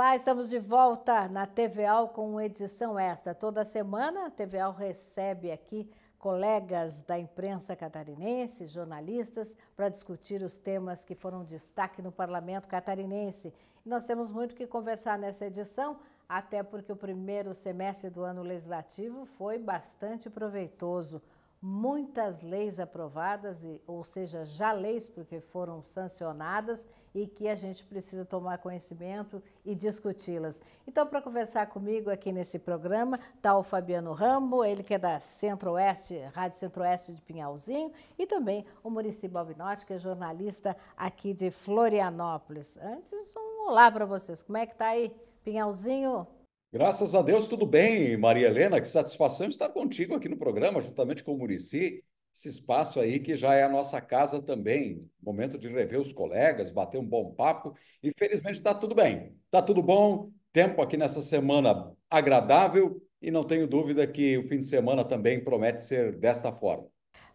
Olá, estamos de volta na TVAL com edição esta. Toda semana a TVAL recebe aqui colegas da imprensa catarinense, jornalistas, para discutir os temas que foram destaque no parlamento catarinense. E nós temos muito que conversar nessa edição, até porque o primeiro semestre do ano legislativo foi bastante proveitoso muitas leis aprovadas, ou seja, já leis porque foram sancionadas e que a gente precisa tomar conhecimento e discuti-las. Então, para conversar comigo aqui nesse programa, está o Fabiano Rambo, ele que é da Centro-Oeste, Rádio Centro-Oeste de Pinhalzinho, e também o Murici Balbinotti, que é jornalista aqui de Florianópolis. Antes, um olá para vocês. Como é que está aí, Pinhalzinho? Graças a Deus, tudo bem, Maria Helena. Que satisfação estar contigo aqui no programa, juntamente com o Murici. Esse espaço aí que já é a nossa casa também. Momento de rever os colegas, bater um bom papo. E felizmente está tudo bem. Está tudo bom. Tempo aqui nessa semana agradável. E não tenho dúvida que o fim de semana também promete ser desta forma.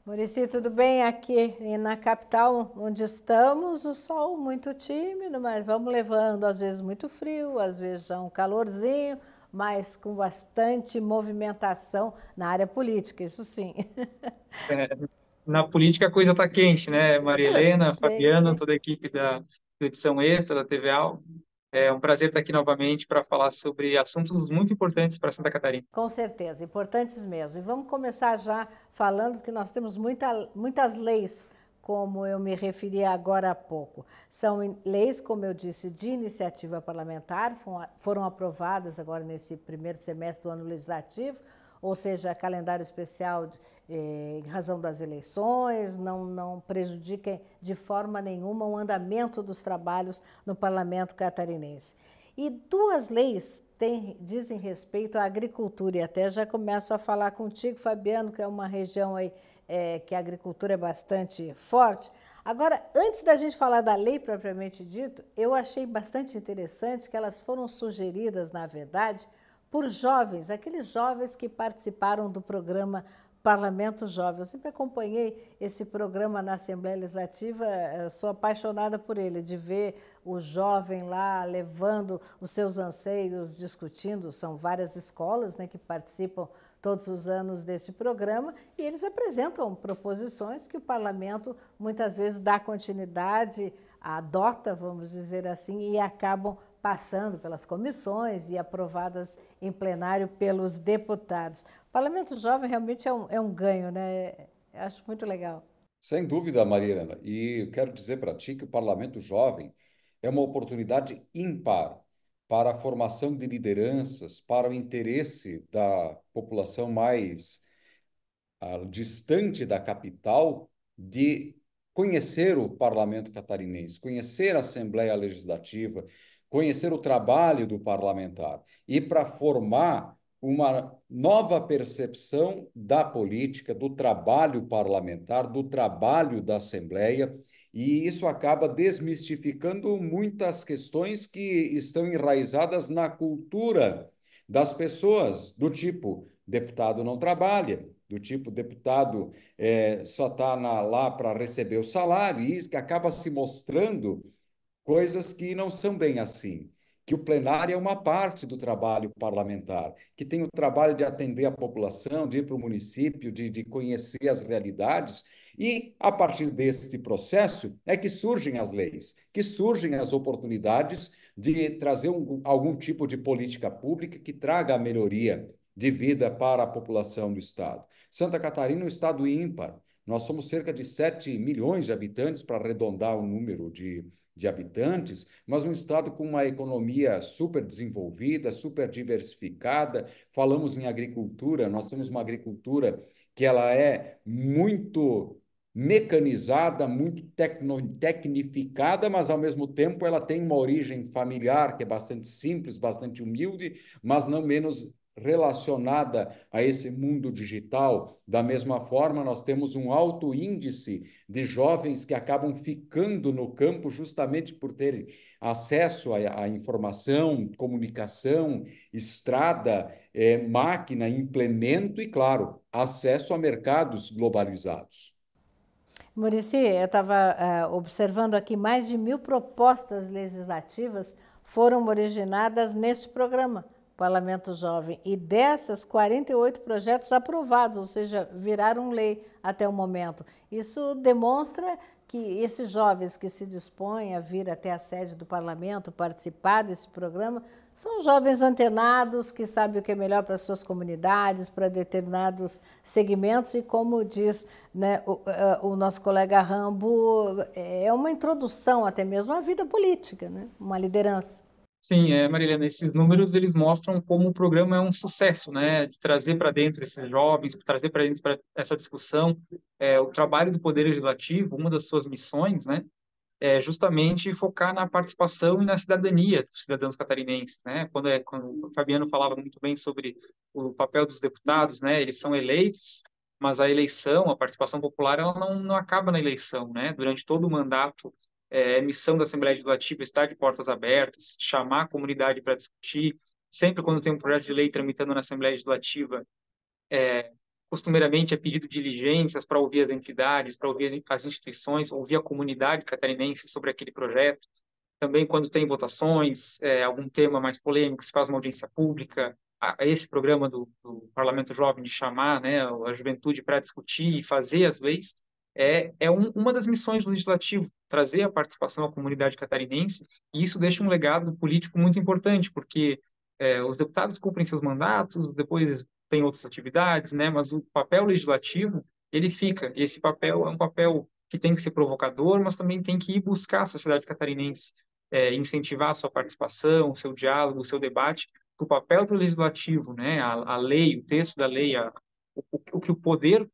Murici, tudo bem? Aqui na capital onde estamos, o sol muito tímido, mas vamos levando, às vezes muito frio, às vezes já um calorzinho, mas com bastante movimentação na área política, isso sim. É, na política a coisa está quente, né? Maria Helena, Fabiana, toda a equipe da edição extra da TV Al, é um prazer estar aqui novamente para falar sobre assuntos muito importantes para Santa Catarina. Com certeza, importantes mesmo. E vamos começar já falando que nós temos muita, muitas leis, como eu me referi agora há pouco. São leis, como eu disse, de iniciativa parlamentar, foram aprovadas agora nesse primeiro semestre do ano legislativo ou seja, calendário especial eh, em razão das eleições, não, não prejudiquem de forma nenhuma o andamento dos trabalhos no parlamento catarinense. E duas leis tem, dizem respeito à agricultura, e até já começo a falar contigo, Fabiano, que é uma região aí é, que a agricultura é bastante forte. Agora, antes da gente falar da lei propriamente dito, eu achei bastante interessante que elas foram sugeridas, na verdade, por jovens, aqueles jovens que participaram do programa Parlamento Jovem. Eu sempre acompanhei esse programa na Assembleia Legislativa, eh, eh, sou apaixonada por ele, de ver o jovem lá levando os seus anseios, discutindo. São várias escolas né, que participam todos os anos desse programa e eles apresentam proposições que o parlamento muitas vezes dá continuidade, adota, vamos dizer assim, e acabam passando pelas comissões e aprovadas em plenário pelos deputados. O Parlamento Jovem realmente é um, é um ganho, né? Eu acho muito legal. Sem dúvida, Mariana. E eu quero dizer para ti que o Parlamento Jovem é uma oportunidade ímpar para a formação de lideranças, para o interesse da população mais uh, distante da capital de conhecer o parlamento catarinense, conhecer a Assembleia Legislativa, conhecer o trabalho do parlamentar e para formar uma nova percepção da política, do trabalho parlamentar, do trabalho da Assembleia, e isso acaba desmistificando muitas questões que estão enraizadas na cultura das pessoas, do tipo deputado não trabalha, do tipo deputado é, só está lá para receber o salário, e isso acaba se mostrando coisas que não são bem assim. Que o plenário é uma parte do trabalho parlamentar, que tem o trabalho de atender a população, de ir para o município, de, de conhecer as realidades, e a partir desse processo é que surgem as leis, que surgem as oportunidades de trazer um, algum tipo de política pública que traga a melhoria de vida para a população do estado. Santa Catarina é um estado ímpar. Nós somos cerca de 7 milhões de habitantes para arredondar o número de de habitantes, mas um estado com uma economia super desenvolvida, super diversificada. Falamos em agricultura, nós temos uma agricultura que ela é muito mecanizada, muito tecno, tecnificada, mas ao mesmo tempo ela tem uma origem familiar que é bastante simples, bastante humilde, mas não menos relacionada a esse mundo digital. Da mesma forma, nós temos um alto índice de jovens que acabam ficando no campo justamente por terem acesso à, informação, comunicação, estrada, é, máquina, implemento e, claro, acesso a mercados globalizados. Murici, eu estava uh, eh, observando aqui mais de mil propostas legislativas foram originadas neste programa Parlamento Jovem. E dessas, 48 projetos aprovados, ou seja, viraram lei até o momento. Isso demonstra que esses jovens que se dispõem a vir até a sede do parlamento participar desse programa são jovens antenados que sabem o que é melhor para suas comunidades, para determinados segmentos e como diz né, o, eh, o, nosso colega Rambo, é uma introdução até mesmo à vida política, né? uma liderança. Sim, é, Marilena, esses números eles mostram como o programa é um sucesso, né? De trazer para dentro esses jovens, trazer para dentro pra essa discussão. É, o trabalho do Poder Legislativo, uma das suas missões, né? É justamente focar na participação e na cidadania dos cidadãos catarinenses, né? Quando, é, quando o Fabiano falava muito bem sobre o papel dos deputados, né? Eles são eleitos, mas a eleição, a participação popular, ela não, não acaba na eleição, né? Durante todo o mandato é, missão da Assembleia Legislativa estar de portas abertas, chamar a comunidade para discutir. Sempre quando tem um projeto de lei tramitando na Assembleia Legislativa, é, costumeiramente é pedido diligências para ouvir as entidades, para ouvir as instituições, ouvir a comunidade catarinense sobre aquele projeto. Também quando tem votações, é, algum tema mais polêmico, se faz uma audiência pública, a, a esse programa do, do, Parlamento Jovem de chamar né, a juventude para discutir e fazer as leis, é, é um, uma das missões do legislativo, trazer a participação à comunidade catarinense, e isso deixa um legado político muito importante, porque é, os deputados cumprem seus mandatos, depois tem outras atividades, né, mas o papel legislativo, ele fica, esse papel é um papel que tem que ser provocador, mas também tem que ir buscar a sociedade catarinense, é, incentivar a sua participação, o seu diálogo, o seu debate, o papel do legislativo, né, a, a lei, o texto da lei, a, o, o, que o poder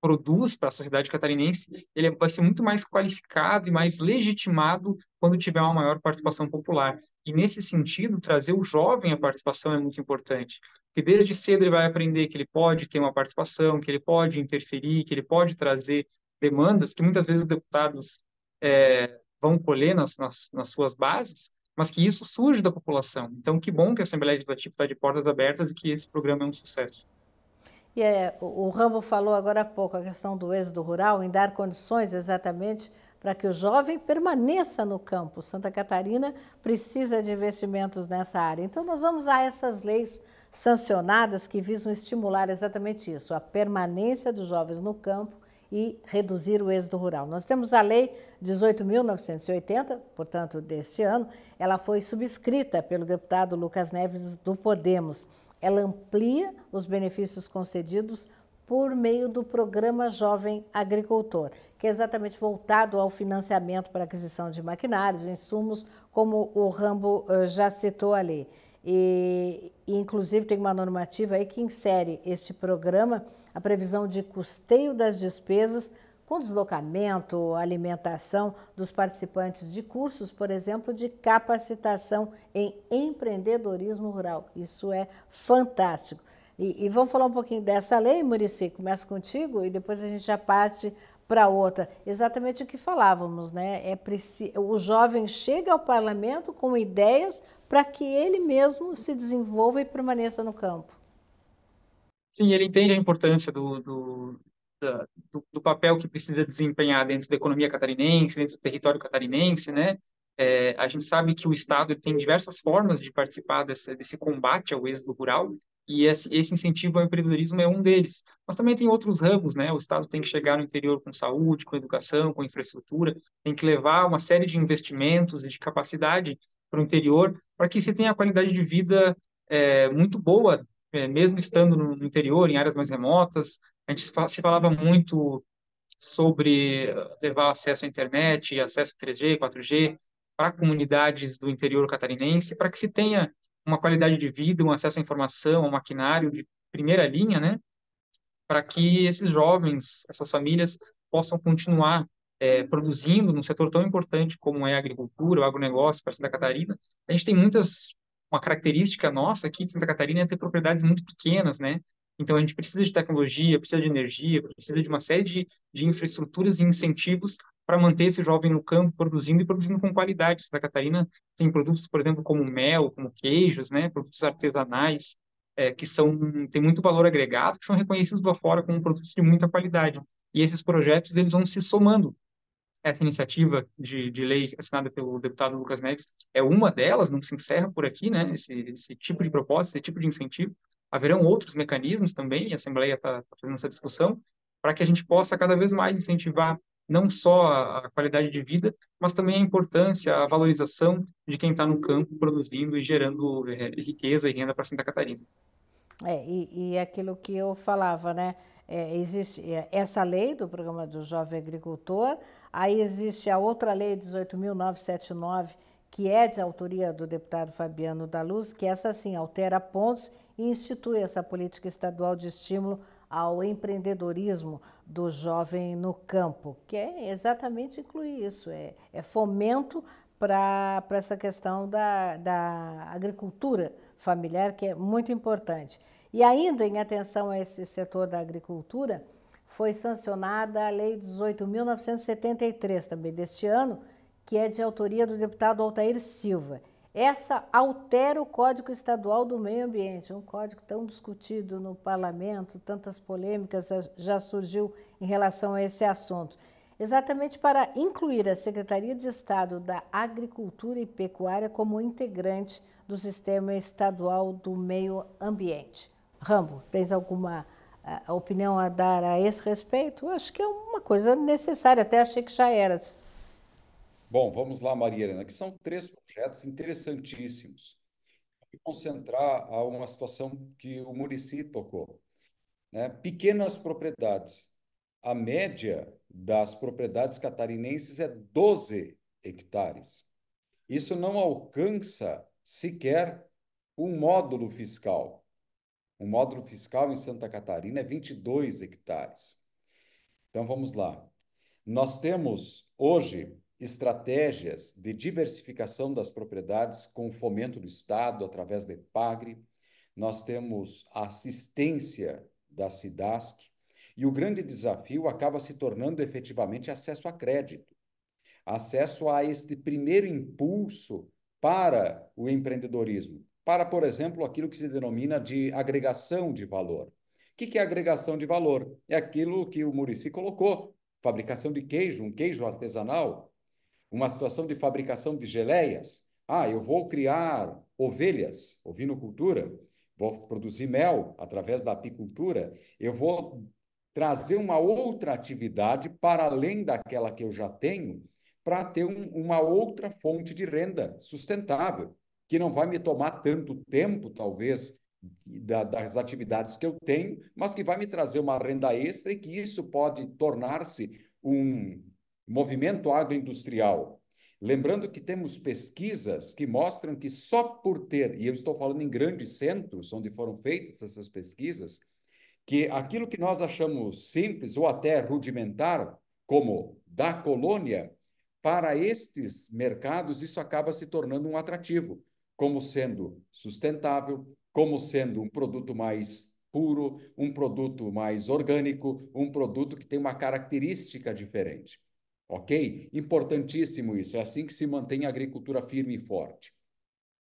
produz para a sociedade catarinense, ele vai ser muito mais qualificado e mais legitimado quando tiver uma maior participação popular. E nesse sentido, trazer o jovem à participação é muito importante, porque desde cedo ele vai aprender que ele pode ter uma participação, que ele pode interferir, que ele pode trazer demandas que muitas vezes os deputados é, vão colher nas, nas, nas suas bases, mas que isso surge da população. Então, que bom que a Assembleia Legislativa está de portas abertas e que esse programa é um sucesso. E é, o Rambo falou agora há pouco a questão do êxodo rural, em dar condições exatamente para que o jovem permaneça no campo. Santa Catarina precisa de investimentos nessa área. Então, nós vamos a essas leis sancionadas que visam estimular exatamente isso, a permanência dos jovens no campo e reduzir o êxodo rural. Nós temos a Lei 18.980, portanto, deste ano, ela foi subscrita pelo deputado Lucas Neves do Podemos. Ela amplia os benefícios concedidos por meio do programa Jovem Agricultor, que é exatamente voltado ao financiamento para aquisição de maquinários, insumos, como o Rambo eh, já citou ali. E, e, inclusive tem uma normativa aí que insere este programa a previsão de custeio das despesas com deslocamento, alimentação dos participantes de cursos, por exemplo, de capacitação em empreendedorismo rural. Isso é fantástico. E, e vamos falar um pouquinho dessa lei, Murici? Começa contigo e depois a gente já parte para outra. Exatamente o que falávamos, né? É preciso, o jovem chega ao parlamento com ideias para que ele mesmo se desenvolva e permaneça no campo. Sim, ele entende a importância do, do, do, do, papel que precisa desempenhar dentro da economia catarinense, dentro do território catarinense, né? É, a gente sabe que o Estado tem diversas formas de participar desse, desse combate ao êxodo rural e esse, esse, incentivo ao empreendedorismo é um deles. Mas também tem outros ramos, né? O Estado tem que chegar no interior com saúde, com educação, com infraestrutura, tem que levar uma série de investimentos e de capacidade para o interior para que se tenha a qualidade de vida é, muito boa, é, mesmo estando no interior, em áreas mais remotas, a gente se falava muito sobre levar acesso à internet, acesso 3G, 4G para comunidades do interior catarinense, para que se tenha uma qualidade de vida, um acesso à informação, um maquinário de primeira linha, né? Para que esses jovens, essas famílias possam continuar é, produzindo num setor tão importante como é a agricultura, o agronegócio para Santa Catarina. A gente tem muitas uma característica nossa aqui de Santa Catarina é ter propriedades muito pequenas, né? Então, a gente precisa de tecnologia, precisa de energia, precisa de uma série de, de infraestruturas e incentivos para manter esse jovem no campo produzindo e produzindo com qualidade. Santa Catarina tem produtos, por exemplo, como mel, como queijos, né, produtos artesanais, é, que são tem muito valor agregado, que são reconhecidos lá fora como produtos de muita qualidade. E esses projetos eles vão se somando. Essa iniciativa de, de lei assinada pelo deputado Lucas Neves é uma delas, não se encerra por aqui, né? Esse, esse tipo de proposta, esse tipo de incentivo, haverão outros mecanismos também, a Assembleia está tá fazendo essa discussão, para que a gente possa cada vez mais incentivar não só a qualidade de vida, mas também a importância, a valorização de quem está no campo produzindo e gerando riqueza e renda para Santa Catarina. É, e, e aquilo que eu falava, né? É, existe é, essa lei do programa do jovem agricultor, aí existe a outra lei 18.979 que é de autoria do deputado Fabiano da Luz, que essa sim altera pontos e institui essa política estadual de estímulo ao empreendedorismo do jovem no campo, que é exatamente incluir isso, é, é fomento para essa questão da, da agricultura familiar, que é muito importante. E ainda em atenção a esse setor da agricultura, foi sancionada a Lei 18.973, também deste ano, que é de autoria do deputado Altair Silva. Essa altera o Código Estadual do Meio Ambiente, um código tão discutido no parlamento, tantas polêmicas já surgiu em relação a esse assunto. Exatamente para incluir a Secretaria de Estado da Agricultura e Pecuária como integrante do Sistema Estadual do Meio Ambiente. Rambo, tens alguma a, ah, opinião a dar a esse respeito? Eu acho que é uma coisa necessária, até achei que já era. Bom, vamos lá, Maria Helena, que são três projetos interessantíssimos. Vou concentrar a uma situação que o Murici tocou. Né? Pequenas propriedades. A média das propriedades catarinenses é 12 hectares. Isso não alcança sequer um módulo fiscal. O módulo fiscal em Santa Catarina é 22 hectares. Então vamos lá. Nós temos hoje estratégias de diversificação das propriedades com o fomento do Estado através da EPAGRE, nós temos a assistência da SIDASC, e o grande desafio acaba se tornando efetivamente acesso a crédito, acesso a este primeiro impulso para o empreendedorismo, para, por exemplo, aquilo que se denomina de agregação de valor. O que é agregação de valor? É aquilo que o Murici colocou: fabricação de queijo, um queijo artesanal, uma situação de fabricação de geleias. Ah, eu vou criar ovelhas, ovinocultura, vou produzir mel através da apicultura, eu vou trazer uma outra atividade para além daquela que eu já tenho, para ter um, uma outra fonte de renda sustentável, que não vai me tomar tanto tempo, talvez, da, das atividades que eu tenho, mas que vai me trazer uma renda extra e que isso pode tornar-se um movimento agroindustrial. Lembrando que temos pesquisas que mostram que só por ter, e eu estou falando em grandes centros onde foram feitas essas pesquisas, que aquilo que nós achamos simples ou até rudimentar, como da colônia, para estes mercados isso acaba se tornando um atrativo, como sendo sustentável, como sendo um produto mais puro, um produto mais orgânico, um produto que tem uma característica diferente. Ok? Importantíssimo isso. É assim que se mantém a agricultura firme e forte.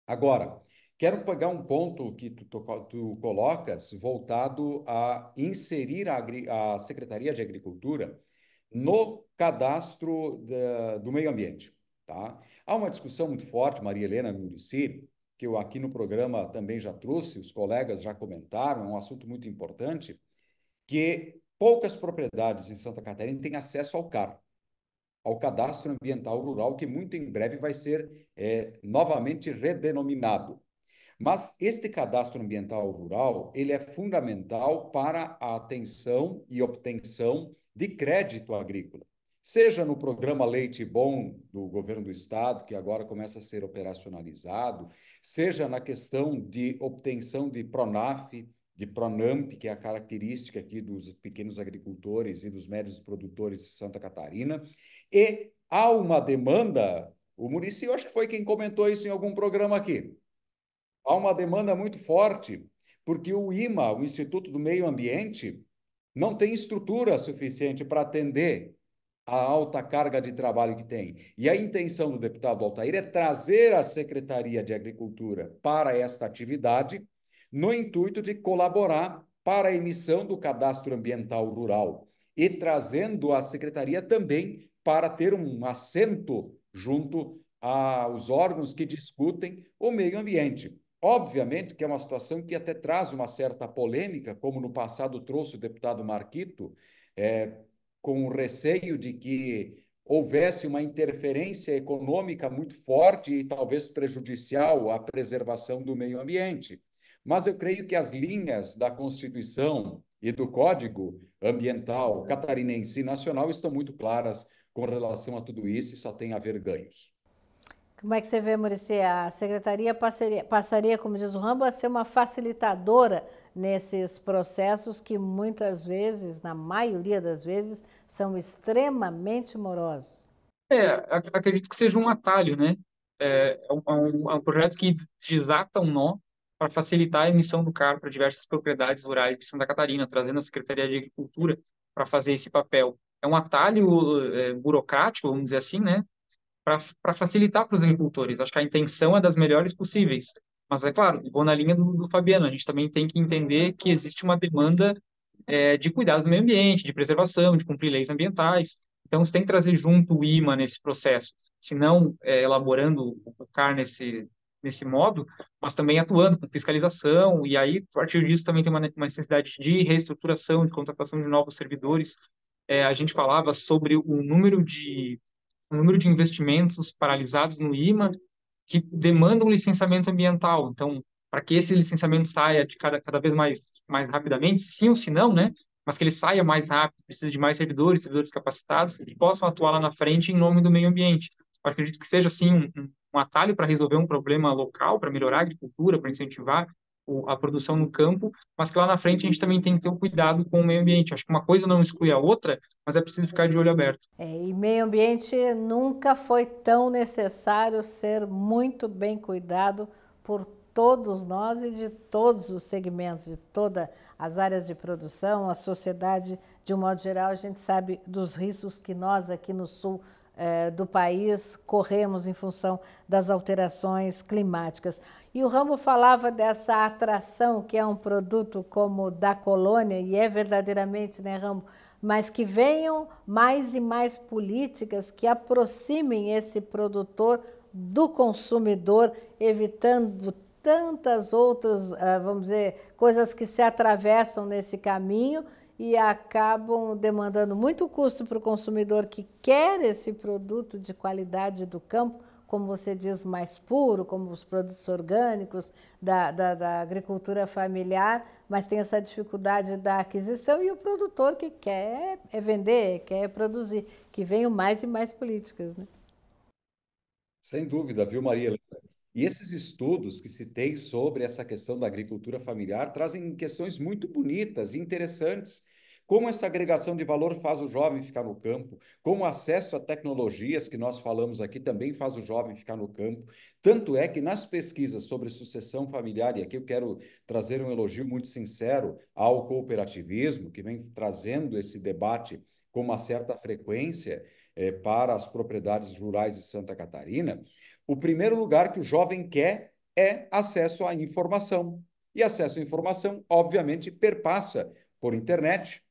Agora, quero pegar um ponto que tu, tu, tu colocas voltado a inserir a, a, Secretaria de Agricultura no cadastro da, do meio ambiente. Tá? Há uma discussão muito forte, Maria Helena Murici, que eu aqui no programa também já trouxe, os colegas já comentaram, é um assunto muito importante, que poucas propriedades em Santa Catarina têm acesso ao CAR ao Cadastro Ambiental Rural, que muito em breve vai ser é, novamente redenominado. Mas este cadastro ambiental rural, ele é fundamental para a atenção e obtenção de crédito agrícola. Seja no programa Leite Bom do governo do estado, que agora começa a ser operacionalizado, seja na questão de obtenção de Pronaf, de Pronamp, que é a característica aqui dos pequenos agricultores e dos médios produtores de Santa Catarina, e há uma demanda, o Murici, acho que foi quem comentou isso em algum programa aqui. Há uma demanda muito forte, porque o IMA, o Instituto do Meio Ambiente, não tem estrutura suficiente para atender a alta carga de trabalho que tem. E a intenção do deputado Altair é trazer a Secretaria de Agricultura para esta atividade, no intuito de colaborar para a emissão do cadastro ambiental rural e trazendo a secretaria também para ter um assento junto aos órgãos que discutem o meio ambiente. Obviamente que é uma situação que até traz uma certa polêmica, como no passado trouxe o deputado Marquito, é, com o receio de que houvesse uma interferência econômica muito forte e talvez prejudicial à preservação do meio ambiente. Mas eu creio que as linhas da Constituição e do Código Ambiental Catarinense Nacional estão muito claras com relação a tudo isso e só tem a ver ganhos. Como é que você vê, Murici? A secretaria passaria, passaria, como diz o Rambo, a ser uma facilitadora nesses processos que muitas vezes, na maioria das vezes, são extremamente morosos. É, acredito que seja um atalho, né? É, é, é, um, é um, projeto que desata um nó para facilitar a emissão do CAR para diversas propriedades rurais de Santa Catarina, trazendo a Secretaria de Agricultura para fazer esse papel. É um atalho é, burocrático, vamos dizer assim, né? Para facilitar para os agricultores. Acho que a intenção é das melhores possíveis. Mas, é claro, vou na linha do, do Fabiano. A gente também tem que entender que existe uma demanda é, de cuidado do meio ambiente, de preservação, de cumprir leis ambientais. Então, você tem que trazer junto o IMA nesse processo. Se não, é, elaborando o CAR nesse, nesse modo, mas também atuando com fiscalização, e aí, a partir disso, também tem uma, uma necessidade de reestruturação, de contratação de novos servidores. É, a gente falava sobre o número de o número de investimentos paralisados no IMA que demandam licenciamento ambiental. Então, para que esse licenciamento saia de cada, cada vez mais, mais rapidamente, sim ou se não, né? Mas que ele saia mais rápido, precisa de mais servidores, servidores capacitados, que possam atuar lá na frente em nome do meio ambiente. Eu acredito que seja, sim, um, um atalho para resolver um problema local, para melhorar a agricultura, para incentivar o, a produção no campo, mas que lá na frente a gente também tem que ter o um cuidado com o meio ambiente. Acho que uma coisa não exclui a outra, mas é preciso ficar de olho aberto. É, e meio ambiente nunca foi tão necessário ser muito bem cuidado por todos nós e de todos os segmentos, de todas as áreas de produção, a sociedade, de um modo geral, a gente sabe dos riscos que nós aqui no Sul é, do país corremos em função das alterações climáticas. E o Rambo falava dessa atração que é um produto como da colônia, e é verdadeiramente, né, Rambo? Mas que venham mais e mais políticas que aproximem esse produtor do consumidor, evitando tantas outras, ah, vamos dizer, coisas que se atravessam nesse caminho e acabam demandando muito custo para o consumidor que quer esse produto de qualidade do campo, como você diz, mais puro, como os produtos orgânicos da, da, da agricultura familiar, mas tem essa dificuldade da aquisição e o produtor que quer é vender, quer produzir, que venham mais e mais políticas. Né? Sem dúvida, viu, Maria? E esses estudos que se tem sobre essa questão da agricultura familiar trazem questões muito bonitas e interessantes. Como essa agregação de valor faz o jovem ficar no campo, como o acesso a tecnologias que nós falamos aqui também faz o jovem ficar no campo. Tanto é que nas pesquisas sobre sucessão familiar, e aqui eu quero trazer um elogio muito sincero ao cooperativismo, que vem trazendo esse debate com uma certa frequência eh, para as propriedades rurais de Santa Catarina, o primeiro lugar que o jovem quer é acesso à informação. E acesso à informação, obviamente, perpassa por internet.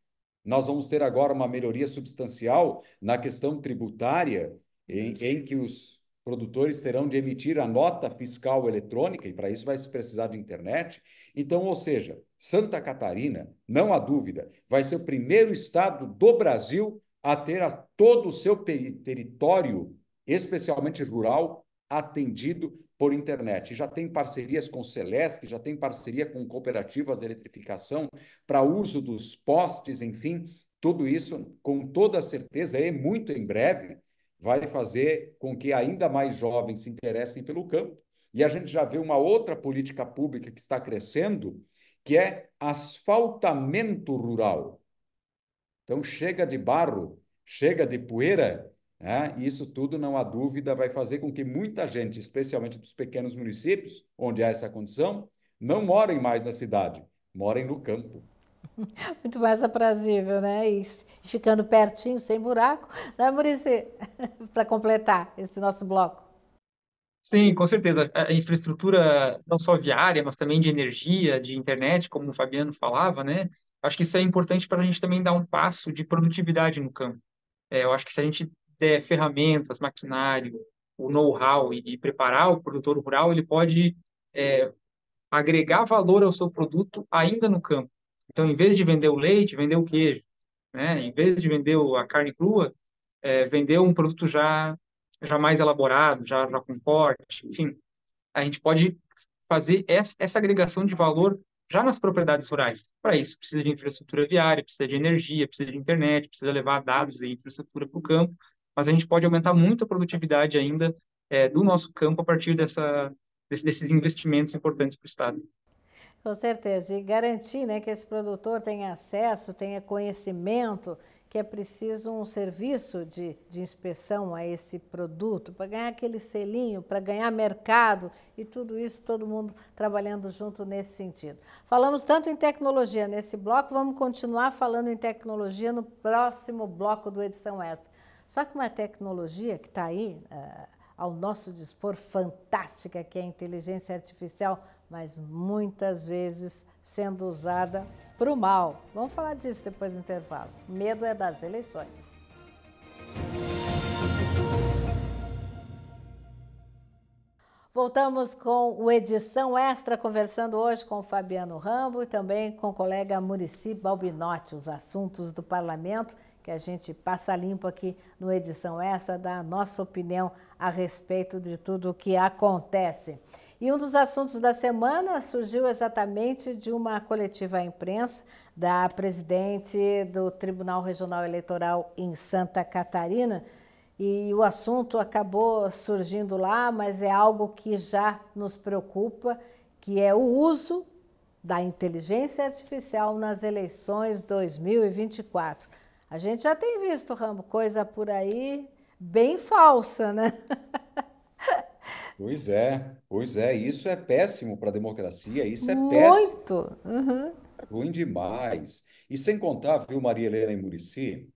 Nós vamos ter agora uma melhoria substancial na questão tributária, em, em que os produtores terão de emitir a nota fiscal eletrônica, e para isso vai se precisar de internet. Então, ou seja, Santa Catarina, não há dúvida, vai ser o primeiro estado do Brasil a ter a todo o seu território, especialmente rural, atendido por internet. Já tem parcerias com Celesc, já tem parceria com cooperativas de eletrificação para uso dos postes, enfim, tudo isso com toda certeza e muito em breve vai fazer com que ainda mais jovens se interessem pelo campo. E a gente já vê uma outra política pública que está crescendo, que é asfaltamento rural. Então chega de barro, chega de poeira né? Isso tudo, não há dúvida, vai fazer com que muita gente, especialmente dos pequenos municípios, onde há essa condição, não morem mais na cidade, morem no campo. Muito mais aprazível, né? E ficando pertinho, sem buraco, né, Murici? Para completar esse nosso bloco. Sim, com certeza. A infraestrutura, não só viária, mas também de energia, de internet, como o Fabiano falava, né? Acho que isso é importante para a gente também dar um passo de produtividade no campo. É, eu acho que se a gente é, ferramentas, maquinário, o know-how e, e, preparar o produtor rural, ele pode é, agregar valor ao seu produto ainda no campo. Então, em vez de vender o leite, vender o queijo, né? Em vez de vender a carne crua, é, vender um produto já já mais elaborado, já, já com corte, enfim, a gente pode fazer essa, essa agregação de valor já nas propriedades rurais. Para isso, precisa de infraestrutura viária, precisa de energia, precisa de internet, precisa levar dados e infraestrutura para o campo mas a gente pode aumentar muito a produtividade ainda é, do nosso campo a partir dessa, desse, desses investimentos importantes para o Estado. Com certeza, e garantir né, que esse produtor tenha acesso, tenha conhecimento, que é preciso um serviço de, de inspeção a esse produto, para ganhar aquele selinho, para ganhar mercado e tudo isso, todo mundo trabalhando junto nesse sentido. Falamos tanto em tecnologia nesse bloco, vamos continuar falando em tecnologia no próximo bloco do Edição Extra. Só que uma tecnologia que está aí é, ao nosso dispor, fantástica, que é a inteligência artificial, mas muitas vezes sendo usada para o mal. Vamos falar disso depois do intervalo. Medo é das eleições. Voltamos com o Edição Extra, conversando hoje com o Fabiano Rambo e também com o colega Murici Balbinotti, os assuntos do parlamento que a gente passa limpo aqui no Edição Extra, da nossa opinião a respeito de tudo o que acontece. E um dos assuntos da semana surgiu exatamente de uma coletiva à imprensa da presidente do Tribunal Regional Eleitoral em Santa Catarina. E o assunto acabou surgindo lá, mas é algo que já nos preocupa, que é o uso da inteligência artificial nas eleições 2024. A gente já tem visto, Rambo, coisa por aí bem falsa, né? Pois é, pois é. Isso é péssimo para a democracia, isso é péssimo. Muito! Uhum. Ruim demais. E sem contar, viu, Maria Helena e Murici,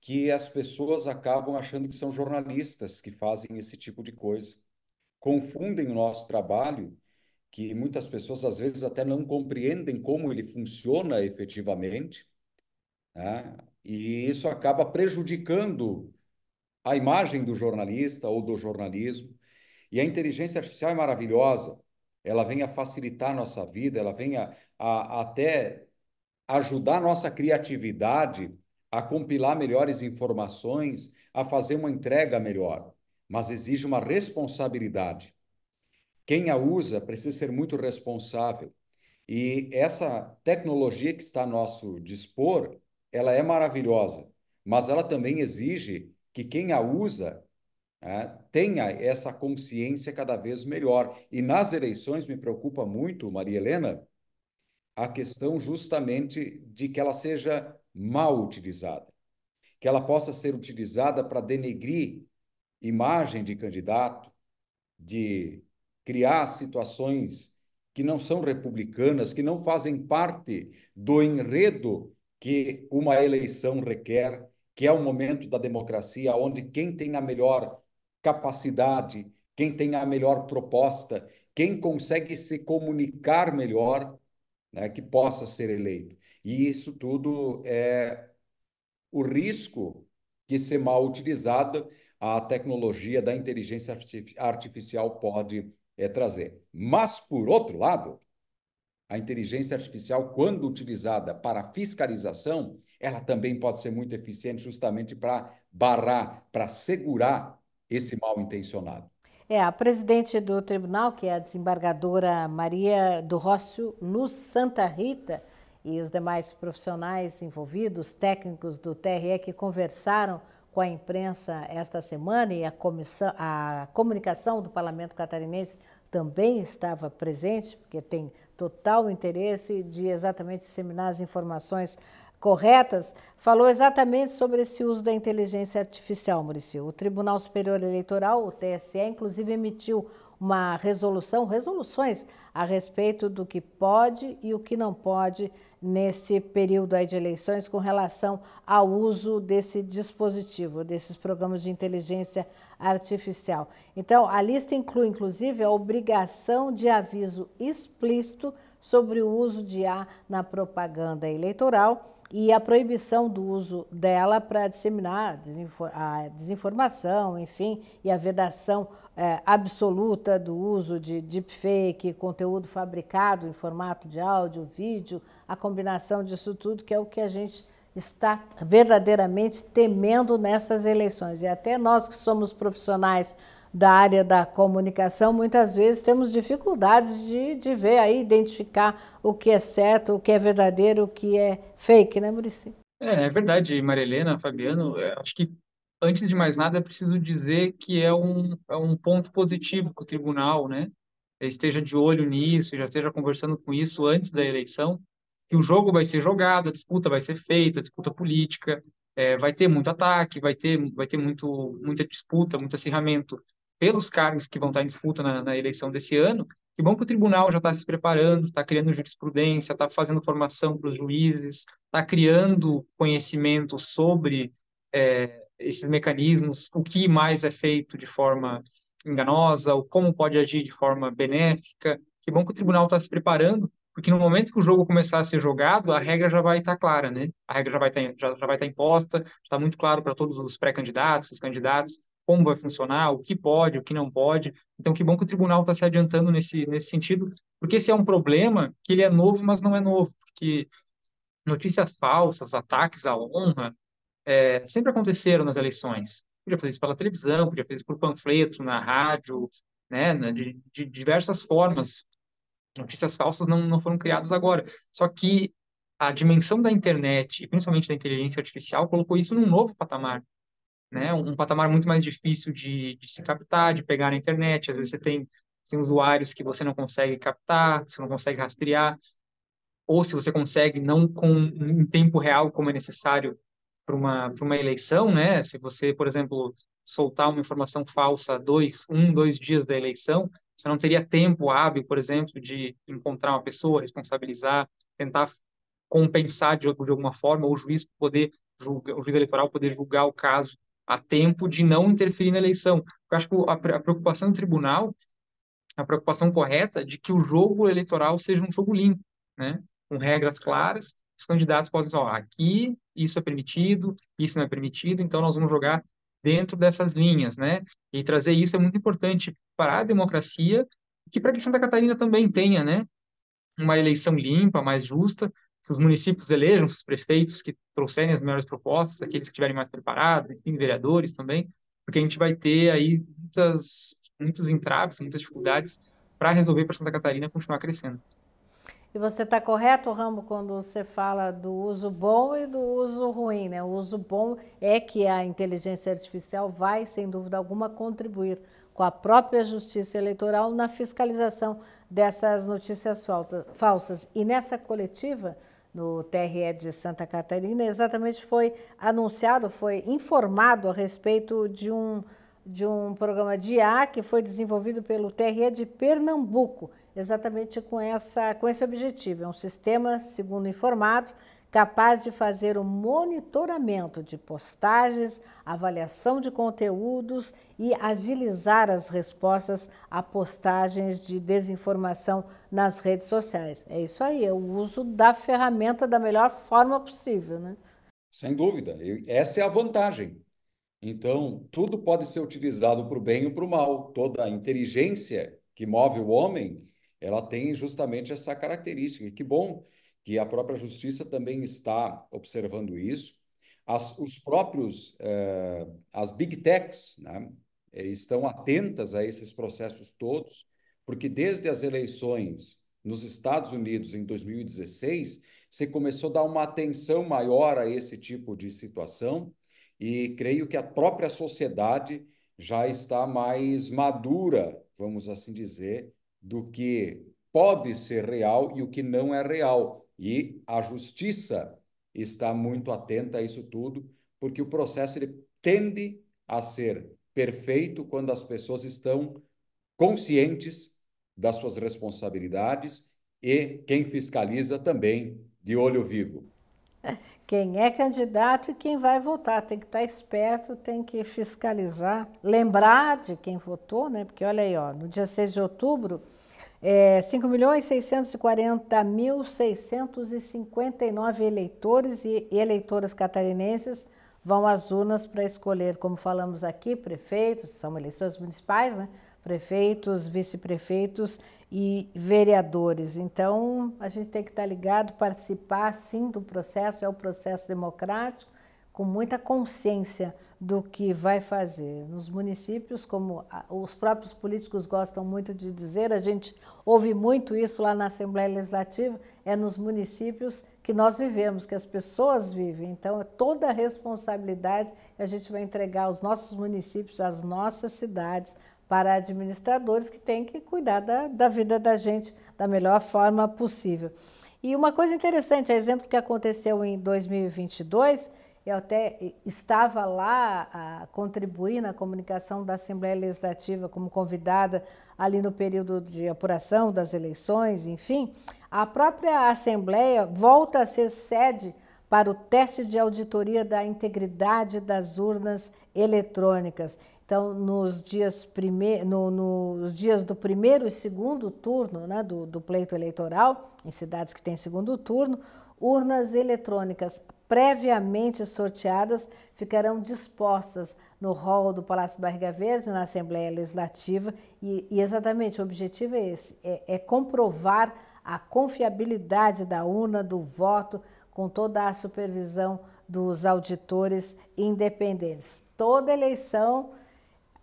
que as pessoas acabam achando que são jornalistas que fazem esse tipo de coisa. Confundem o nosso trabalho, que muitas pessoas às vezes até não compreendem como ele funciona efetivamente. Né? E isso acaba prejudicando a imagem do jornalista ou do jornalismo. E a inteligência artificial é maravilhosa. Ela vem a facilitar a nossa vida, ela vem a, a, até ajudar a nossa criatividade a compilar melhores informações, a fazer uma entrega melhor. Mas exige uma responsabilidade. Quem a usa precisa ser muito responsável. E essa tecnologia que está a nosso dispor, ela é maravilhosa, mas ela também exige que quem a usa né, tenha essa consciência cada vez melhor. E nas eleições me preocupa muito, Maria Helena, a questão justamente de que ela seja mal utilizada, que ela possa ser utilizada para denegrir imagem de candidato, de criar situações que não são republicanas, que não fazem parte do enredo que uma eleição requer, que é o momento da democracia, onde quem tem a melhor capacidade, quem tem a melhor proposta, quem consegue se comunicar melhor, né, que possa ser eleito. E isso tudo é o risco que, ser mal utilizada, a tecnologia da inteligência artificial pode é, trazer. Mas, por outro lado, a inteligência artificial, quando utilizada para fiscalização, ela também pode ser muito eficiente justamente para barrar, para segurar esse mal intencionado. É, a presidente do tribunal, que é a desembargadora Maria do Rócio Luz Santa Rita, e os demais profissionais envolvidos, técnicos do TRE que conversaram com a imprensa esta semana e a, comissão, a comunicação do parlamento catarinense também estava presente, porque tem total interesse de exatamente disseminar as informações corretas, falou exatamente sobre esse uso da inteligência artificial, Maurício. O Tribunal Superior Eleitoral, o TSE, inclusive emitiu uma resolução, resoluções a respeito do que pode e o que não pode nesse período de eleições com relação ao uso desse dispositivo, desses programas de inteligência artificial. Então, a lista inclui, inclusive, a obrigação de aviso explícito sobre o uso de A na propaganda eleitoral e a proibição do uso dela para disseminar a desinformação, enfim, e a vedação é, absoluta do uso de deepfake, conteúdo fabricado em formato de áudio, vídeo, a combinação disso tudo, que é o que a gente está verdadeiramente temendo nessas eleições. E até nós que somos profissionais da área da comunicação, muitas vezes temos dificuldades de, de ver aí, identificar o que é certo, o que é verdadeiro, o que é fake, né, Murici? É, é verdade, Marilena, Fabiano. É, acho que, antes de mais nada, é preciso dizer que é um, é um ponto positivo que o tribunal né, esteja de olho nisso, já esteja conversando com isso antes da eleição, que o jogo vai ser jogado, a disputa vai ser feita, a disputa política, é, vai ter muito ataque, vai ter, vai ter muito, muita disputa, muito acirramento pelos cargos que vão estar em disputa na, na eleição desse ano, que bom que o tribunal já está se preparando, está criando jurisprudência, está fazendo formação para os juízes, está criando conhecimento sobre é, esses mecanismos, o que mais é feito de forma enganosa, ou como pode agir de forma benéfica. Que bom que o tribunal está se preparando, porque no momento que o jogo começar a ser jogado, a regra já vai estar tá clara, né? A regra já vai tá estar já, já vai tá imposta, está muito claro para todos os pré-candidatos, os candidatos, como vai funcionar, o que pode, o que não pode. Então, que bom que o tribunal está se adiantando nesse, nesse sentido, porque esse é um problema que ele é novo, mas não é novo, porque notícias falsas, ataques à honra, é, sempre aconteceram nas eleições. Podia fazer isso pela televisão, podia fazer isso por panfleto, na rádio, né, de, de diversas formas. Notícias falsas não, não foram criadas agora. Só que a dimensão da internet, e principalmente da inteligência artificial, colocou isso num novo patamar né? Uhum. Um patamar muito mais difícil de, de se captar, de pegar na internet. Às vezes você tem, tem usuários que você não consegue captar, você não consegue rastrear, ou se você consegue não com em tempo real como é necessário para uma pra uma eleição, né? Se você, por exemplo, soltar uma informação falsa dois, um, dois dias da eleição, você não teria tempo hábil, por exemplo, de encontrar uma pessoa, responsabilizar, tentar compensar de, de alguma forma, ou o juiz poder julgar, o juiz eleitoral poder julgar o caso a tempo de não interferir na eleição. Eu acho que a, preocupação do tribunal, a preocupação correta é de que o jogo eleitoral seja um jogo limpo, né? com regras claras, os candidatos podem dizer, ó, aqui isso é permitido, isso não é permitido, então nós vamos jogar dentro dessas linhas, né? E trazer isso é muito importante para a democracia, que para que Santa Catarina também tenha, né? Uma eleição limpa, mais justa, que os municípios elejam os prefeitos que trouxerem as melhores propostas, aqueles que estiverem mais preparados, enfim, vereadores também, porque a gente vai ter aí muitas, muitos entraves, muitas dificuldades para resolver para Santa Catarina continuar crescendo. E você está correto, Rambo, quando você fala do uso bom e do uso ruim, né? O uso bom é que a inteligência artificial vai, sem dúvida alguma, contribuir com a própria justiça eleitoral na fiscalização dessas notícias falsas. E nessa coletiva, no TRE de Santa Catarina, exatamente foi anunciado, foi informado a respeito de um, de um programa de IA que foi desenvolvido pelo TRE de Pernambuco, exatamente com, essa, com esse objetivo. É um sistema, segundo informado, capaz de fazer o monitoramento de postagens, avaliação de conteúdos e agilizar as respostas a postagens de desinformação nas redes sociais. É isso aí, é o uso da ferramenta da melhor forma possível, né? Sem dúvida, essa é a vantagem. Então, tudo pode ser utilizado para o bem ou para o mal. Toda a inteligência que move o homem, ela tem justamente essa característica. E que bom que a própria justiça também está observando isso. As, os próprios, eh, as big techs, né, estão atentas a esses processos todos, porque desde as eleições nos Estados Unidos em 2016, se começou a dar uma atenção maior a esse tipo de situação, e creio que a própria sociedade já está mais madura, vamos assim dizer, do que pode ser real e o que não é real. E a justiça está muito atenta a isso tudo, porque o processo ele tende a ser perfeito quando as pessoas estão conscientes das suas responsabilidades e quem fiscaliza também de olho vivo. Quem é candidato e quem vai votar tem que estar esperto, tem que fiscalizar, lembrar de quem votou, né? Porque olha aí, ó, no dia 6 de outubro, é, 5.640.659 eleitores e eleitoras catarinenses vão às urnas para escolher, como falamos aqui, prefeitos, são eleições municipais, né? prefeitos, vice-prefeitos e vereadores. Então, a gente tem que estar ligado, participar sim do processo, é o um processo democrático, com muita consciência do que vai fazer. Nos municípios, como os próprios políticos gostam muito de dizer, a gente ouve muito isso lá na Assembleia Legislativa, é nos municípios que nós vivemos, que as pessoas vivem. Então, é toda a responsabilidade que a gente vai entregar aos nossos municípios, às nossas cidades, para administradores que têm que cuidar da, da vida da gente da melhor forma possível. E uma coisa interessante, é exemplo que aconteceu em 2022, eu até estava lá a ah, contribuir na comunicação da Assembleia Legislativa como convidada ali no período de apuração das eleições, enfim. A própria Assembleia volta a ser sede para o teste de auditoria da integridade das urnas eletrônicas. Então, nos dias, no, nos dias do primeiro e segundo turno né, do, do pleito eleitoral, em cidades que têm segundo turno, urnas eletrônicas previamente sorteadas ficarão dispostas no hall do Palácio Barriga Verde, na Assembleia Legislativa, e, e exatamente o objetivo é esse: é, é comprovar a confiabilidade da urna, do voto, com toda a supervisão dos auditores independentes. Toda eleição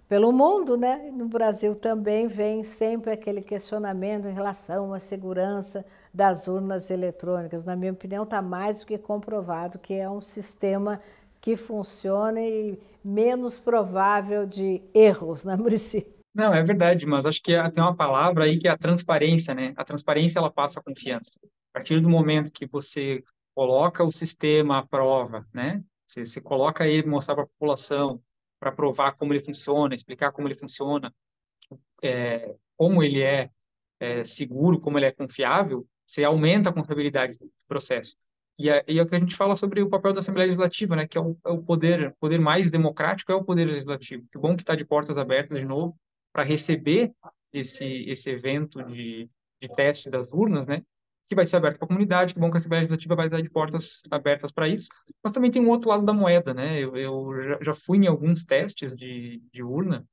pelo mundo, né? No Brasil também vem sempre aquele questionamento em relação à segurança das urnas eletrônicas. Na minha opinião, está mais do que comprovado que é um sistema que funciona e menos provável de erros, né, Murici? Não, é verdade, mas acho que tem uma palavra aí que é a transparência, né? A transparência ela passa a confiança. A partir do momento que você coloca o sistema à prova, né? Você, você coloca aí mostrar para a população, para provar como ele funciona, explicar como ele funciona, é, como ele é, é, seguro, como ele é confiável, você aumenta a confiabilidade do processo. E é, e é o que a gente fala sobre o papel da Assembleia Legislativa, né, que é o, é o poder, poder mais democrático é o poder legislativo. Que bom que está de portas abertas de novo para receber esse, esse evento de, de teste das urnas, né, que vai ser aberto para a comunidade, que bom que a Assembleia Legislativa vai estar de portas abertas para isso, mas também tem um outro lado da moeda, né? Eu, eu já fui em alguns testes de, de urna,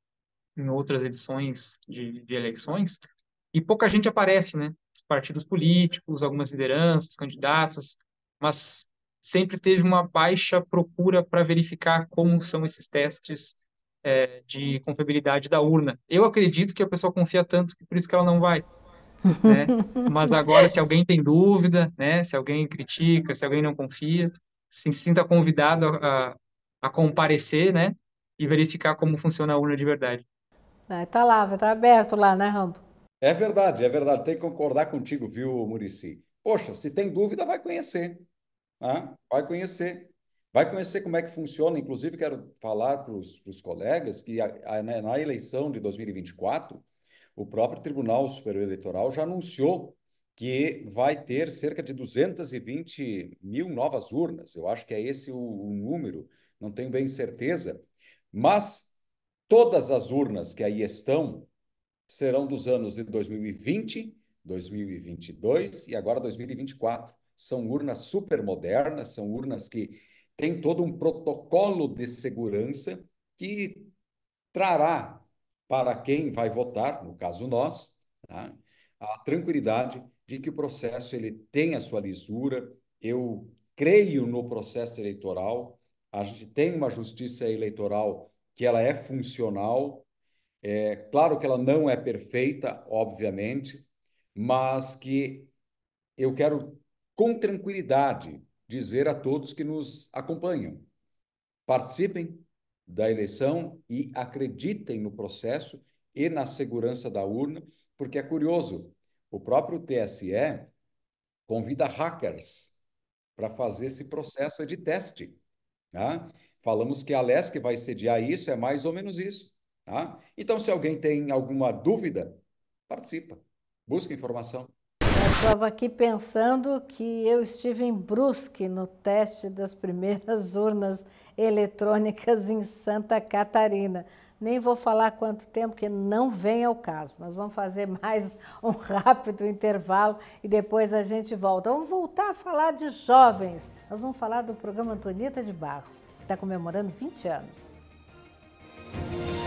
em outras edições de, de eleições, e pouca gente aparece, né? Partidos políticos, algumas lideranças, candidatos, mas sempre teve uma baixa procura para verificar como são esses testes é, de confiabilidade da urna. Eu acredito que a pessoa confia tanto que por isso que ela não vai. Né? Mas agora, se alguém tem dúvida, né? se alguém critica, se alguém não confia, se sinta convidado a, a comparecer né? e verificar como funciona a urna de verdade. Está é, tá lá, está aberto lá, né, Rambo? É verdade, é verdade. Tem que concordar contigo, viu, Murici? Poxa, se tem dúvida, vai conhecer. Né? Vai conhecer. Vai conhecer como é que funciona. Inclusive, quero falar para os colegas que a, a, né, na eleição de 2024, o próprio Tribunal Superior Eleitoral já anunciou que vai ter cerca de 220 mil novas urnas. Eu acho que é esse o, o número, não tenho bem certeza. Mas todas as urnas que aí estão serão dos anos de 2020, 2022 e agora 2024. São urnas super modernas, são urnas que têm todo um protocolo de segurança que trará para quem vai votar, no caso nós, tá? a tranquilidade de que o processo ele tem a sua lisura. Eu creio no processo eleitoral. A gente tem uma justiça eleitoral que ela é funcional. É claro que ela não é perfeita, obviamente, mas que eu quero com tranquilidade dizer a todos que nos acompanham: participem, da eleição e acreditem no processo e na segurança da urna, porque é curioso, o próprio TSE convida hackers para fazer esse processo de teste. Tá? Falamos que a LESC vai sediar isso, é mais ou menos isso. Tá? Então, se alguém tem alguma dúvida, participa, busca informação. Estava aqui pensando que eu estive em Brusque no teste das primeiras urnas eletrônicas em Santa Catarina. Nem vou falar quanto tempo, porque não vem ao caso. Nós vamos fazer mais um rápido intervalo e depois a gente volta. Vamos voltar a falar de jovens. Nós vamos falar do programa Antonieta de Barros, que está comemorando 20 anos. Música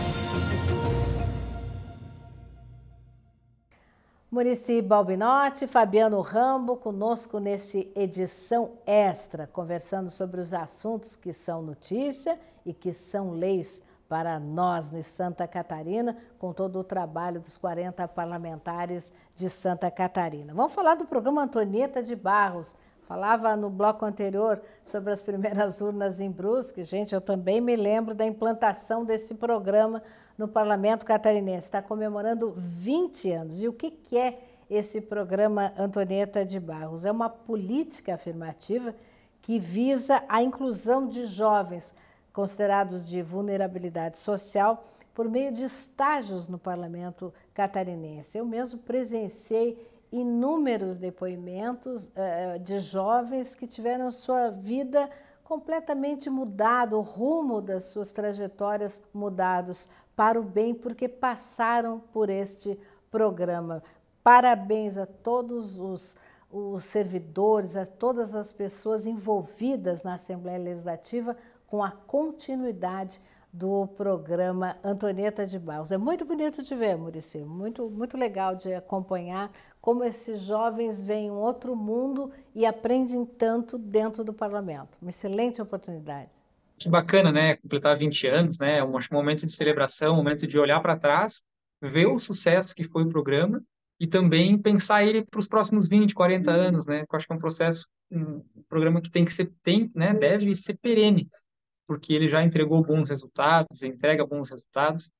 Murici Balbinotti, Fabiano Rambo, conosco nesse edição extra, conversando sobre os assuntos que são notícia e que são leis para nós em Santa Catarina, com todo o trabalho dos 40 parlamentares de Santa Catarina. Vamos falar do programa Antonieta de Barros, Falava no bloco anterior sobre as primeiras urnas em Brusque. Gente, eu também me lembro da implantação desse programa no Parlamento Catarinense. Está comemorando 20 anos. E o que, que é esse programa Antonieta de Barros? É uma política afirmativa que visa a inclusão de jovens considerados de vulnerabilidade social por meio de estágios no Parlamento catarinense. Eu mesmo presenciei inúmeros depoimentos uh, de jovens que tiveram sua vida completamente mudada, o rumo das suas trajetórias mudados para o bem, porque passaram por este programa. Parabéns a todos os, os servidores, a todas as pessoas envolvidas na Assembleia Legislativa com a continuidade do programa Antonieta de Barros. É muito bonito de ver, Murici, muito, muito legal de acompanhar como esses jovens veem um outro mundo e aprendem tanto dentro do parlamento. Uma excelente oportunidade. Que bacana, né? Completar 20 anos, né? Um momento de celebração, um momento de olhar para trás, ver o sucesso que foi o programa e também pensar ele para os próximos 20, 40 uhum. anos, né? Eu acho que é um processo, um programa que tem que ser, tem, né? Deve ser perene porque ele já entregou bons resultados, entrega bons resultados,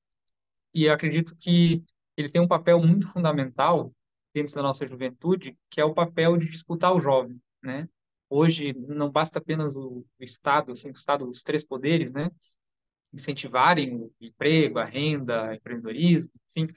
e eu acredito que ele tem um papel muito fundamental dentro da nossa juventude, que é o papel de disputar o jovem, né? Hoje não basta apenas o Estado, assim, o Estado, os três poderes, né? Incentivarem o emprego, a renda, o empreendedorismo, enfim,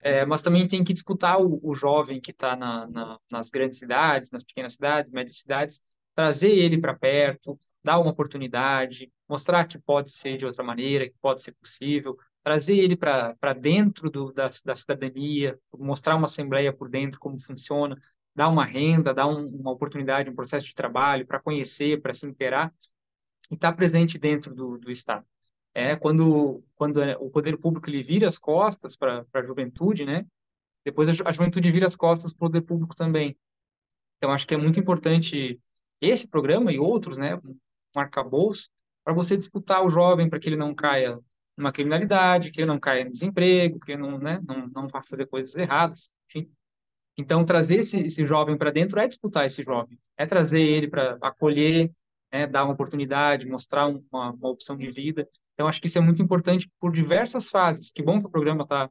é, mas também tem que disputar o, o jovem que está na, na, nas grandes cidades, nas pequenas cidades, médias cidades, trazer ele para perto, dar uma oportunidade, mostrar que pode ser de outra maneira, que pode ser possível, trazer ele para dentro do, da, da cidadania, mostrar uma assembleia por dentro, como funciona, dar uma renda, dar um, uma oportunidade, um processo de trabalho para conhecer, para se interar e estar tá presente dentro do, do Estado. É, quando, quando é, o poder público ele vira as costas para a juventude, né? depois a, ju a juventude vira as costas para o poder público também. Então, acho que é muito importante esse programa e outros, né? um arcabouço, para você disputar o jovem para que ele não caia numa criminalidade, que ele não caia no desemprego, que ele não, né, não, não vá fazer coisas erradas, enfim. Então, trazer esse, esse jovem para dentro é disputar esse jovem, é trazer ele para acolher, né, dar uma oportunidade, mostrar uma, uma opção de vida. Então, acho que isso é muito importante por diversas fases. Que bom que o programa está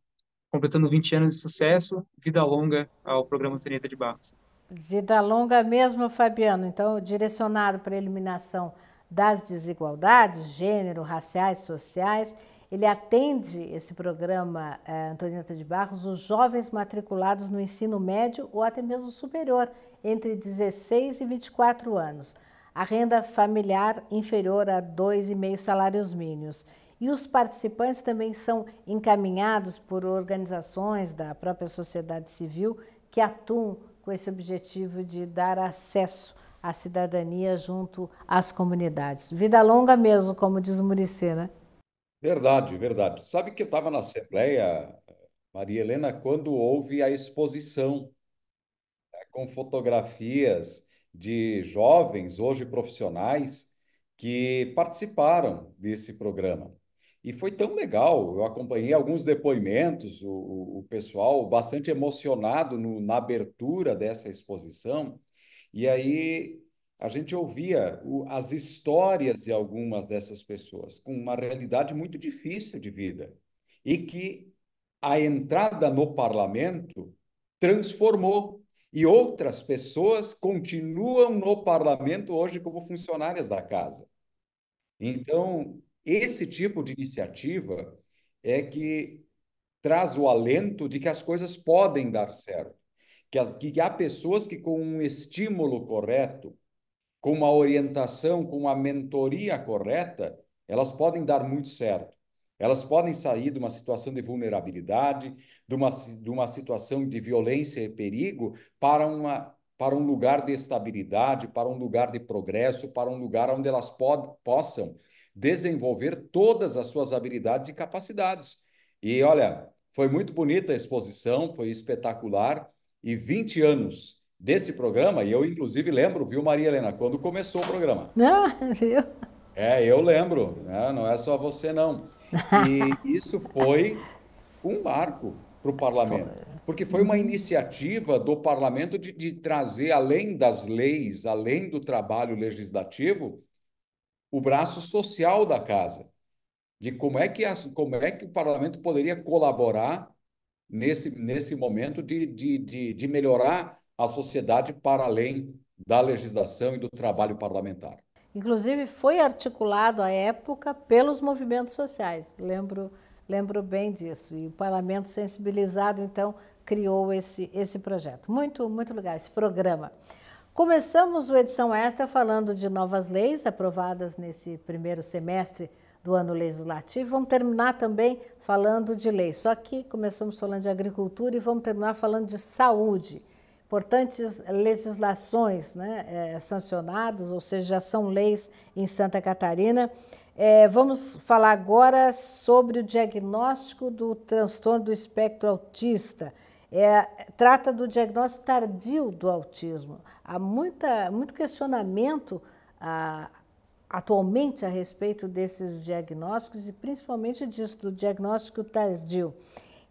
completando 20 anos de sucesso. Vida longa ao programa Teneta de Barros. Vida longa mesmo, Fabiano. Então, direcionado para a eliminação das desigualdades, gênero, raciais, sociais, ele atende esse programa eh, Antonieta de Barros os jovens matriculados no ensino médio ou até mesmo superior, entre 16 e 24 anos. A renda familiar inferior a 2,5 salários mínimos. E os participantes também são encaminhados por organizações da própria sociedade civil que atuam com esse objetivo de dar acesso a cidadania junto às comunidades. Vida longa mesmo, como diz o Muricê, né? Verdade, verdade. Sabe que eu estava na Assembleia, Maria Helena, quando houve a exposição né, com fotografias de jovens, hoje profissionais, que participaram desse programa. E foi tão legal, eu acompanhei alguns depoimentos, o, o pessoal bastante emocionado no, na abertura dessa exposição, e aí a gente ouvia o, as histórias de algumas dessas pessoas com uma realidade muito difícil de vida e que a entrada no parlamento transformou e outras pessoas continuam no parlamento hoje como funcionárias da casa. Então, esse tipo de iniciativa é que traz o alento de que as coisas podem dar certo que, que há pessoas que com um estímulo correto, com uma orientação, com uma mentoria correta, elas podem dar muito certo. Elas podem sair de uma situação de vulnerabilidade, de uma, de uma situação de violência e perigo, para, uma, para um lugar de estabilidade, para um lugar de progresso, para um lugar onde elas pod, possam desenvolver todas as suas habilidades e capacidades. E olha, foi muito bonita a exposição, foi espetacular e 20 anos desse programa, e eu inclusive lembro, viu, Maria Helena, quando começou o programa. não ah, viu? É, eu lembro, né? não é só você não. E isso foi um marco para o parlamento, porque foi uma iniciativa do parlamento de, de trazer, além das leis, além do trabalho legislativo, o braço social da casa, de como é que, como é que o parlamento poderia colaborar nesse, nesse momento de, de, de, de melhorar a sociedade para além da legislação e do trabalho parlamentar. Inclusive, foi articulado à época pelos movimentos sociais, lembro, lembro bem disso. E o parlamento, sensibilizado, então, criou esse, esse projeto. Muito, muito legal esse programa. Começamos o Edição Extra falando de novas leis aprovadas nesse primeiro semestre do ano legislativo. Vamos terminar também falando de lei. Só que começamos falando de agricultura e vamos terminar falando de saúde. Importantes legislações né, é, sancionadas, ou seja, já são leis em Santa Catarina. É, vamos falar agora sobre o diagnóstico do transtorno do espectro autista. É, trata do diagnóstico tardio do autismo. Há muita, muito questionamento a, atualmente a respeito desses diagnósticos e principalmente disso, do diagnóstico tardio,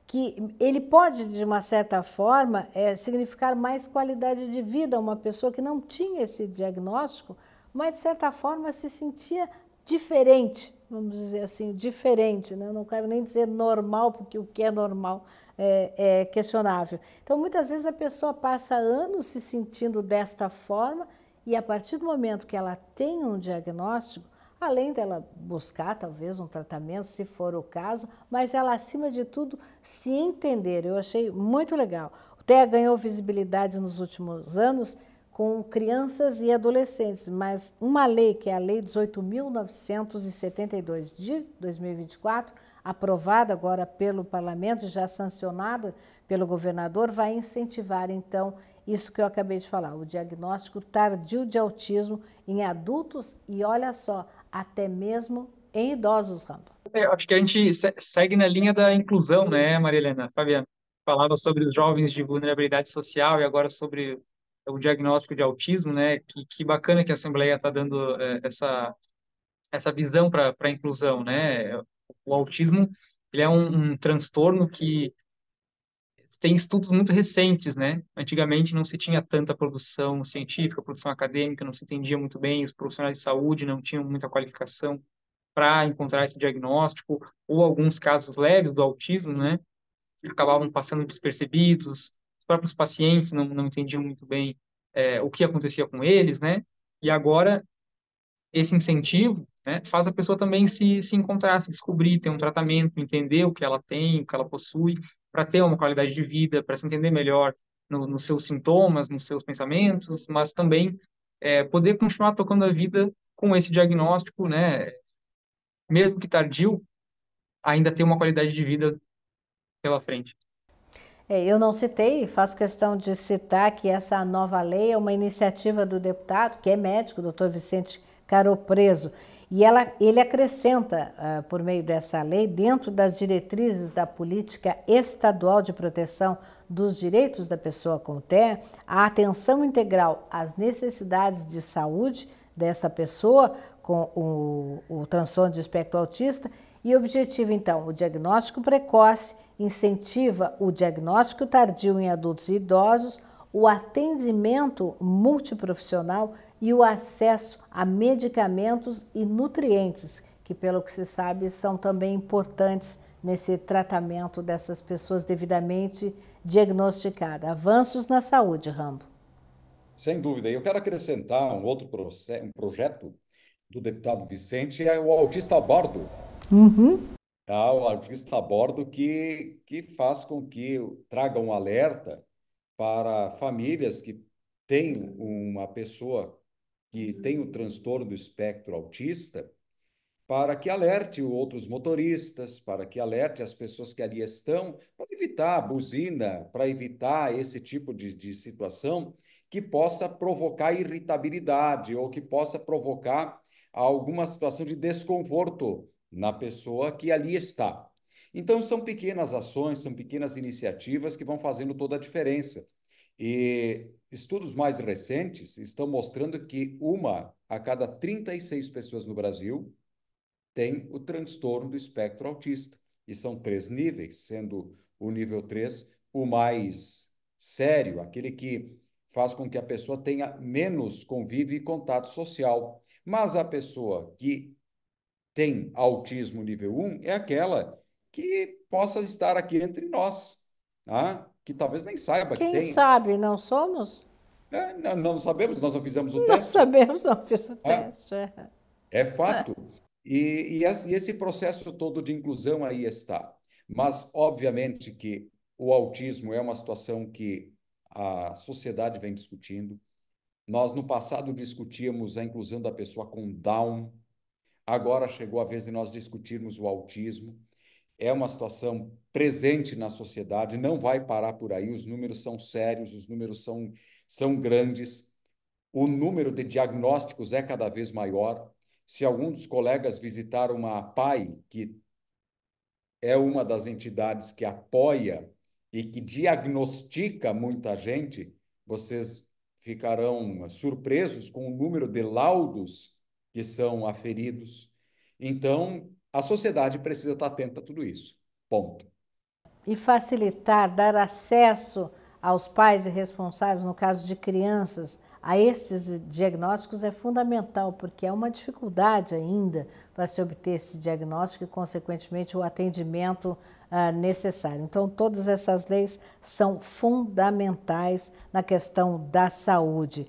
que ele pode, de uma certa forma, é, significar mais qualidade de vida a uma pessoa que não tinha esse diagnóstico, mas de certa forma se sentia diferente, vamos dizer assim, diferente, né? não quero nem dizer normal, porque o que é normal é, é questionável. Então, muitas vezes a pessoa passa anos se sentindo desta forma e a partir do momento que ela tem um diagnóstico, além dela buscar talvez um tratamento, se for o caso, mas ela, acima de tudo, se entender. Eu achei muito legal. O TEA ganhou visibilidade nos últimos anos com crianças e adolescentes, mas uma lei, que é a Lei 18.972 de 2024, aprovada agora pelo parlamento e já sancionada pelo governador, vai incentivar então isso que eu acabei de falar, o diagnóstico tardio de autismo em adultos e olha só, até mesmo em idosos, Rambo. É, acho que a gente segue na linha da inclusão, né, Maria Helena? Fabiana, falava sobre os jovens de vulnerabilidade social e agora sobre o diagnóstico de autismo, né? Que, que bacana que a Assembleia está dando é, essa, essa visão para a inclusão, né? O autismo ele é um, um transtorno que tem estudos muito recentes, né? Antigamente não se tinha tanta produção científica, produção acadêmica, não se entendia muito bem, os profissionais de saúde não tinham muita qualificação para encontrar esse diagnóstico, ou alguns casos leves do autismo, né? Acabavam passando despercebidos, os próprios pacientes não, não entendiam muito bem é, o que acontecia com eles, né? E agora, esse incentivo né, faz a pessoa também se, se encontrar, se descobrir, ter um tratamento, entender o que ela tem, o que ela possui, para ter uma qualidade de vida, para se entender melhor no, nos seus sintomas, nos seus pensamentos, mas também é, poder continuar tocando a vida com esse diagnóstico, né? Mesmo que tardio, ainda ter uma qualidade de vida pela frente. É, eu não citei, faço questão de citar que essa nova lei é uma iniciativa do deputado, que é médico, doutor Vicente Caropreso. Preso e ela, ele acrescenta, uh, por meio dessa lei, dentro das diretrizes da política estadual de proteção dos direitos da pessoa com té, a atenção integral às necessidades de saúde dessa pessoa com o, o transtorno de espectro autista e objetiva, então, o diagnóstico precoce, incentiva o diagnóstico tardio em adultos e idosos, o atendimento multiprofissional e o acesso a medicamentos e nutrientes, que, pelo que se sabe, são também importantes nesse tratamento dessas pessoas devidamente diagnosticadas. Avanços na saúde, Rambo. Sem dúvida. Eu quero acrescentar um outro um projeto do deputado Vicente, é o autista a bordo. Uhum. Tá, o autista a bordo que, que faz com que traga um alerta para famílias que têm uma pessoa que tem o transtorno do espectro autista, para que alerte outros motoristas, para que alerte as pessoas que ali estão, para evitar a buzina, para evitar esse tipo de, de situação que possa provocar irritabilidade ou que possa provocar alguma situação de desconforto na pessoa que ali está. Então, são pequenas ações, são pequenas iniciativas que vão fazendo toda a diferença. E estudos mais recentes estão mostrando que uma a cada 36 pessoas no Brasil tem o transtorno do espectro autista. E são três níveis, sendo o nível 3 o mais sério, aquele que faz com que a pessoa tenha menos convívio e contato social. Mas a pessoa que tem autismo nível 1 é aquela que possa estar aqui entre nós. Tá? que talvez nem saiba Quem que tem. sabe, não somos? É, não, não, sabemos, nós não fizemos o não teste. Não sabemos, não fiz o ah, teste. É, é fato. E, e, esse processo todo de inclusão aí está. Mas, obviamente, que o autismo é uma situação que a sociedade vem discutindo. Nós, no passado, discutíamos a inclusão da pessoa com Down. Agora chegou a vez de nós discutirmos o autismo. É uma situação presente na sociedade, não vai parar por aí. Os números são sérios, os números são, são grandes, o número de diagnósticos é cada vez maior. Se algum dos colegas visitar uma APAI, que é uma das entidades que apoia e que diagnostica muita gente, vocês ficarão eh, surpresos com o número de laudos que são aferidos. Então, a sociedade precisa estar atenta a tudo isso. Ponto e facilitar, dar acesso aos pais e responsáveis, no caso de crianças, a estes diagnósticos é fundamental, porque é uma dificuldade ainda para se obter esse diagnóstico e, consequentemente, o atendimento ah, necessário. Então, todas essas leis são fundamentais na questão da saúde.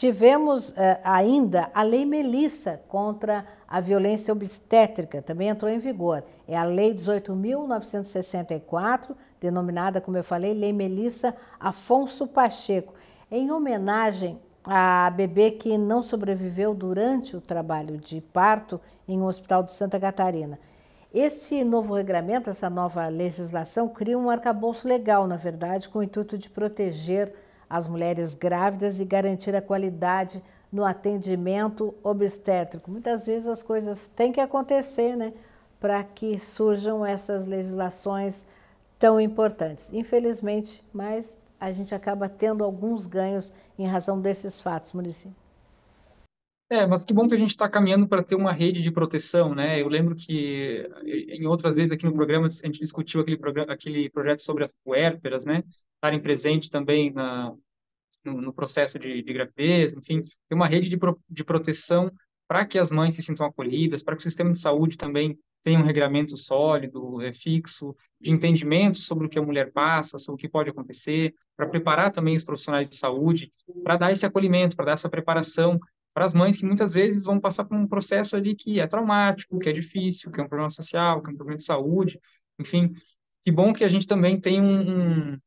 Tivemos eh, ainda a Lei Melissa contra a violência obstétrica, também entrou em vigor. É a Lei 18.964, denominada, como eu falei, Lei Melissa Afonso Pacheco, em homenagem a bebê que não sobreviveu durante o trabalho de parto em um hospital de Santa Catarina. Este novo regulamento, essa nova legislação, cria um arcabouço legal, na verdade, com o intuito de proteger às mulheres grávidas e garantir a qualidade no atendimento obstétrico. Muitas vezes as coisas têm que acontecer, né, para que surjam essas legislações tão importantes. Infelizmente, mas a gente acaba tendo alguns ganhos em razão desses fatos, Murici. É, mas que bom que a gente está caminhando para ter uma rede de proteção, né? Eu lembro que em outras vezes aqui no programa a gente discutiu aquele, programa, aquele projeto sobre as puérperas, né? estarem presentes também na, no, no processo de, de, gravidez, enfim, ter uma rede de, pro, de proteção para que as mães se sintam acolhidas, para que o sistema de saúde também tenha um regramento sólido, é, fixo, de entendimento sobre o que a mulher passa, sobre o que pode acontecer, para preparar também os profissionais de saúde, para dar esse acolhimento, para dar essa preparação para as mães que muitas vezes vão passar por um processo ali que é traumático, que é difícil, que é um problema social, que é um problema de saúde, enfim. Que bom que a gente também tem um, um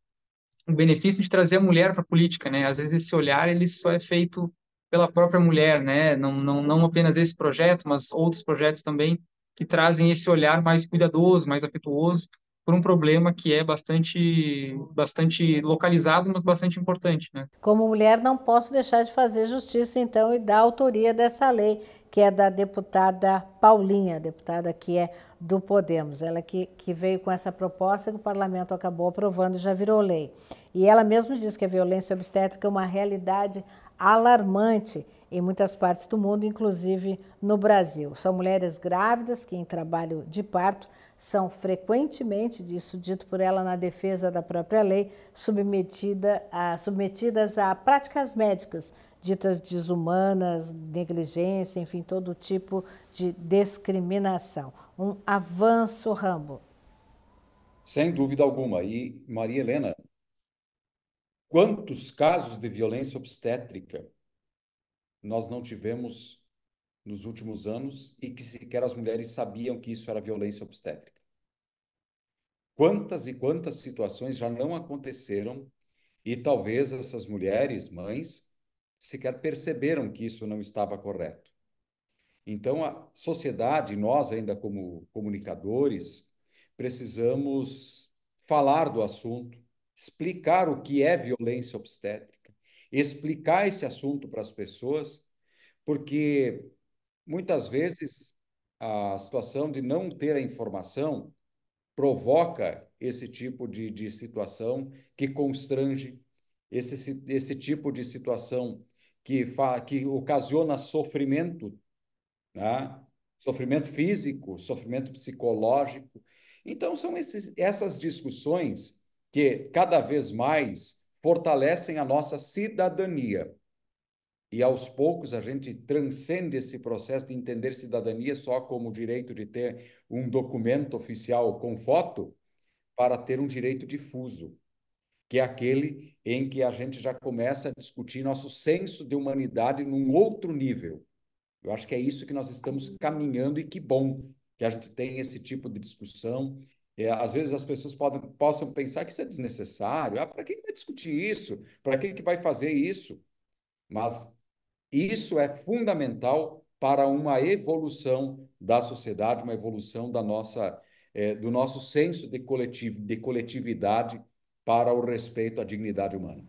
o benefício de trazer a mulher para a política, né? Às vezes esse olhar ele só é feito pela própria mulher, né? Não, não, não apenas esse projeto, mas outros projetos também que trazem esse olhar mais cuidadoso, mais afetuoso por um problema que é bastante, bastante localizado, mas bastante importante. Né? Como mulher, não posso deixar de fazer justiça, então, e da autoria dessa lei, que é da deputada Paulinha, deputada que é do Podemos. Ela que, que veio com essa proposta que o parlamento acabou aprovando e já virou lei. E ela mesma diz que a violência obstétrica é uma realidade alarmante em muitas partes do mundo, inclusive no Brasil. São mulheres grávidas que, em trabalho de parto, são frequentemente, disso dito por ela na defesa da própria lei, submetida a, submetidas a práticas médicas ditas desumanas, negligência, enfim, todo tipo de discriminação. Um avanço, Rambo. Sem dúvida alguma. E, Maria Helena, quantos casos de violência obstétrica nós não tivemos nos últimos anos e que sequer as mulheres sabiam que isso era violência obstétrica? Quantas e quantas situações já não aconteceram e talvez essas mulheres, mães, sequer perceberam que isso não estava correto. Então, a sociedade, nós ainda como comunicadores, precisamos falar do assunto, explicar o que é violência obstétrica, explicar esse assunto para as pessoas, porque muitas vezes a situação de não ter a informação provoca esse tipo de, de situação que constrange, esse, esse tipo de situação que, que ocasiona sofrimento, né? sofrimento físico, sofrimento psicológico. Então, são esses, essas discussões que cada vez mais fortalecem a nossa cidadania. E aos poucos a gente transcende esse processo de entender cidadania só como o direito de ter um documento oficial com foto para ter um direito difuso que é aquele em que a gente já começa a discutir nosso senso de humanidade num outro nível. Eu acho que é isso que nós estamos caminhando e que bom que a gente tem esse tipo de discussão. É, às vezes as pessoas podem, possam pensar que isso é desnecessário. Ah, para que vai discutir isso? Para que, que vai fazer isso? Mas isso é fundamental para uma evolução da sociedade, uma evolução da nossa, é, do nosso senso de coletivo, de coletividade para o respeito à dignidade humana.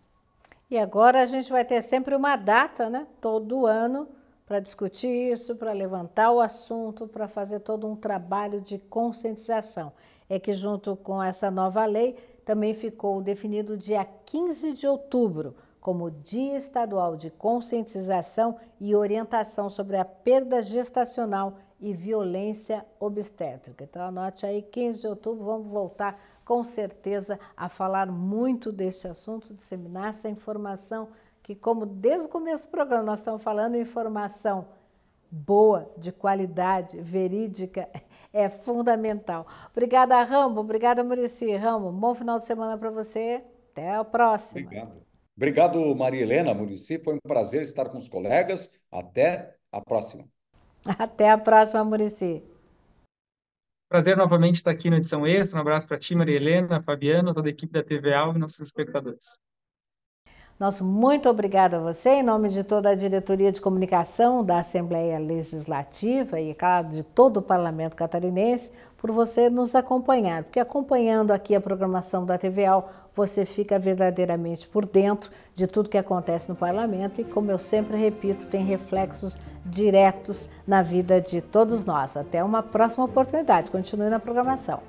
E agora a gente vai ter sempre uma data, né? Todo ano para discutir isso, para levantar o assunto, para fazer todo um trabalho de conscientização. É que junto com essa nova lei também ficou definido o dia 15 de outubro como Dia Estadual de Conscientização e Orientação sobre a Perda Gestacional e Violência Obstétrica. Então anote aí 15 de outubro, vamos voltar com certeza, a falar muito deste assunto, disseminar essa informação que, como desde o começo do programa nós estamos falando, informação boa, de qualidade, verídica, é fundamental. Obrigada, Rambo. Obrigada, Murici. Rambo, bom final de semana para você. Até a próxima. Obrigado. Obrigado, Maria Helena, Murici. Foi um prazer estar com os colegas. Até a próxima. Até a próxima, Murici. Prazer novamente estar aqui na edição extra. Um abraço para ti, Maria Helena, Fabiano, toda a equipe da TVA e nossos espectadores. Nosso muito obrigado a você, em nome de toda a diretoria de comunicação da Assembleia Legislativa e, claro, de todo o Parlamento Catarinense por você nos acompanhar, porque acompanhando aqui a programação da TVAL, você fica verdadeiramente por dentro de tudo que acontece no parlamento e, como eu sempre repito, tem reflexos diretos na vida de todos nós. Até uma próxima oportunidade. Continue na programação.